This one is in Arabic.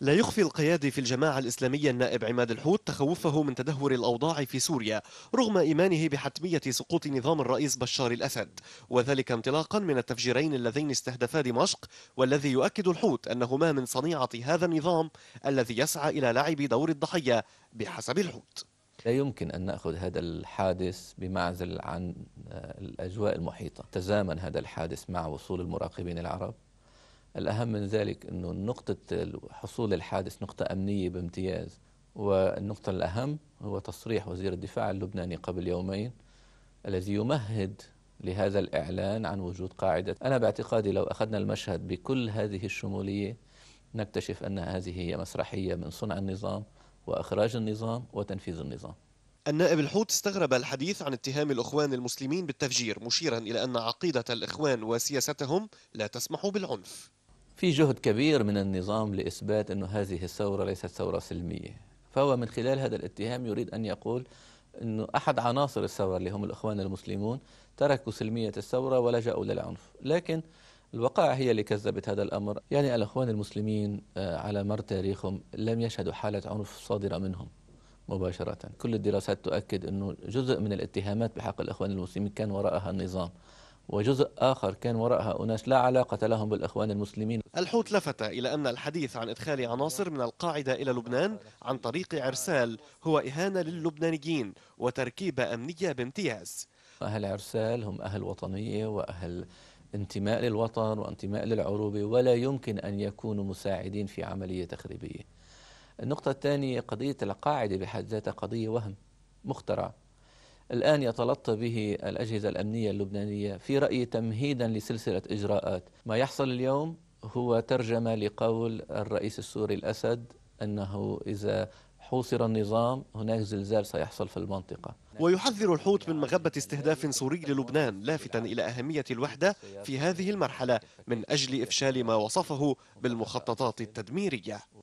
لا يخفي القيادي في الجماعة الإسلامية النائب عماد الحوت تخوفه من تدهور الأوضاع في سوريا رغم إيمانه بحتمية سقوط نظام الرئيس بشار الأسد وذلك انطلاقا من التفجيرين اللذين استهدفا دمشق والذي يؤكد الحوت أنهما من صنيعة هذا النظام الذي يسعى إلى لعب دور الضحية بحسب الحوت لا يمكن أن نأخذ هذا الحادث بمعزل عن آه، الأجواء المحيطة تزامن هذا الحادث مع وصول المراقبين العرب الأهم من ذلك أنه نقطة حصول الحادث نقطة أمنية بامتياز والنقطة الأهم هو تصريح وزير الدفاع اللبناني قبل يومين الذي يمهد لهذا الإعلان عن وجود قاعدة أنا باعتقادي لو أخذنا المشهد بكل هذه الشمولية نكتشف أن هذه هي مسرحية من صنع النظام وإخراج النظام وتنفيذ النظام النائب الحوت استغرب الحديث عن اتهام الإخوان المسلمين بالتفجير مشيرا إلى أن عقيدة الإخوان وسياستهم لا تسمح بالعنف في جهد كبير من النظام لإثبات أن هذه الثورة ليست ثورة سلمية فهو من خلال هذا الاتهام يريد أن يقول أنه أحد عناصر الثورة اللي هم الإخوان المسلمون تركوا سلمية الثورة ولجأوا للعنف لكن الوقائع هي اللي كذبت هذا الأمر يعني الإخوان المسلمين آه، على مر تاريخهم لم يشهدوا حالة عنف صادرة منهم مباشرة كل الدراسات تؤكد أنه جزء من الاتهامات بحق الإخوان المسلمين كان وراءها النظام وجزء آخر كان وراءها أناس لا علاقة لهم بالإخوان المسلمين الحوت لفت إلى أن الحديث عن إدخال عناصر من القاعدة إلى لبنان عن طريق عرسال هو إهانة للبنانيين وتركيبة أمنية بامتياز أهل عرسال هم أهل وطنية وأهل انتماء للوطن وانتماء للعروبة ولا يمكن أن يكونوا مساعدين في عملية تخريبية النقطة الثانية قضية القاعدة بحد ذاتها قضية وهم مخترع الآن يتلطى به الأجهزة الأمنية اللبنانية في رأيي تمهيدا لسلسلة إجراءات ما يحصل اليوم هو ترجمة لقول الرئيس السوري الأسد أنه إذا حوصر النظام هناك زلزال سيحصل في المنطقة ويحذر الحوت من مغبة استهداف سوري للبنان لافتا إلى أهمية الوحدة في هذه المرحلة من أجل إفشال ما وصفه بالمخططات التدميرية